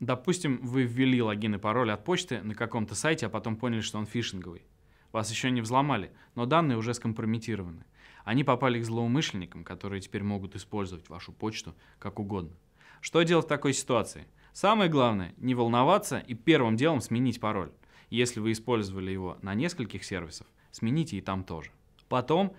Допустим, вы ввели логин и пароль от почты на каком-то сайте, а потом поняли, что он фишинговый. Вас еще не взломали, но данные уже скомпрометированы. Они попали к злоумышленникам, которые теперь могут использовать вашу почту как угодно. Что делать в такой ситуации? Самое главное – не волноваться и первым делом сменить пароль. Если вы использовали его на нескольких сервисах, смените и там тоже. Потом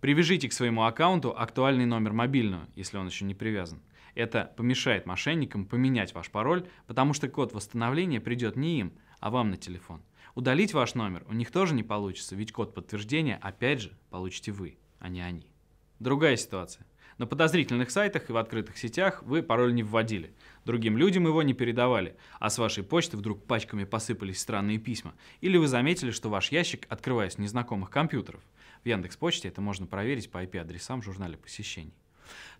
Привяжите к своему аккаунту актуальный номер мобильного, если он еще не привязан. Это помешает мошенникам поменять ваш пароль, потому что код восстановления придет не им, а вам на телефон. Удалить ваш номер у них тоже не получится, ведь код подтверждения опять же получите вы, а не они. Другая ситуация. На подозрительных сайтах и в открытых сетях вы пароль не вводили, другим людям его не передавали, а с вашей почты вдруг пачками посыпались странные письма, или вы заметили, что ваш ящик, открывается с незнакомых компьютеров – Яндекс Почте, это можно проверить по IP-адресам в журнале посещений.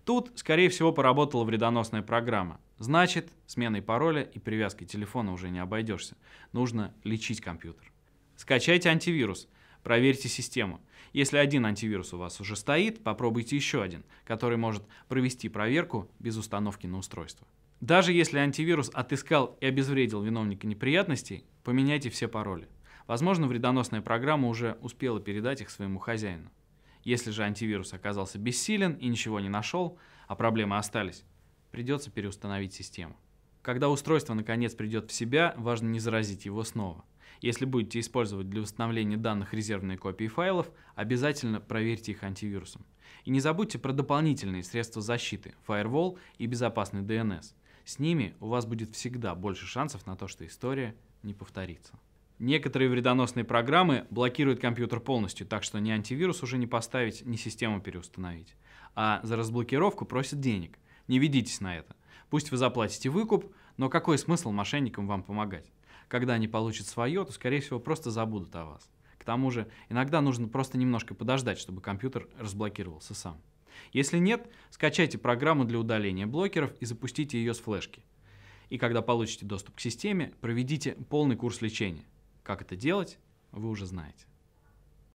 Тут, скорее всего, поработала вредоносная программа. Значит, сменой пароля и привязкой телефона уже не обойдешься. Нужно лечить компьютер. Скачайте антивирус, проверьте систему. Если один антивирус у вас уже стоит, попробуйте еще один, который может провести проверку без установки на устройство. Даже если антивирус отыскал и обезвредил виновника неприятностей, поменяйте все пароли. Возможно, вредоносная программа уже успела передать их своему хозяину. Если же антивирус оказался бессилен и ничего не нашел, а проблемы остались, придется переустановить систему. Когда устройство наконец придет в себя, важно не заразить его снова. Если будете использовать для восстановления данных резервные копии файлов, обязательно проверьте их антивирусом. И не забудьте про дополнительные средства защиты, Firewall и безопасный DNS. С ними у вас будет всегда больше шансов на то, что история не повторится. Некоторые вредоносные программы блокируют компьютер полностью, так что ни антивирус уже не поставить, ни систему переустановить. А за разблокировку просят денег. Не ведитесь на это. Пусть вы заплатите выкуп, но какой смысл мошенникам вам помогать? Когда они получат свое, то, скорее всего, просто забудут о вас. К тому же, иногда нужно просто немножко подождать, чтобы компьютер разблокировался сам. Если нет, скачайте программу для удаления блокеров и запустите ее с флешки. И когда получите доступ к системе, проведите полный курс лечения – как это делать, вы уже знаете.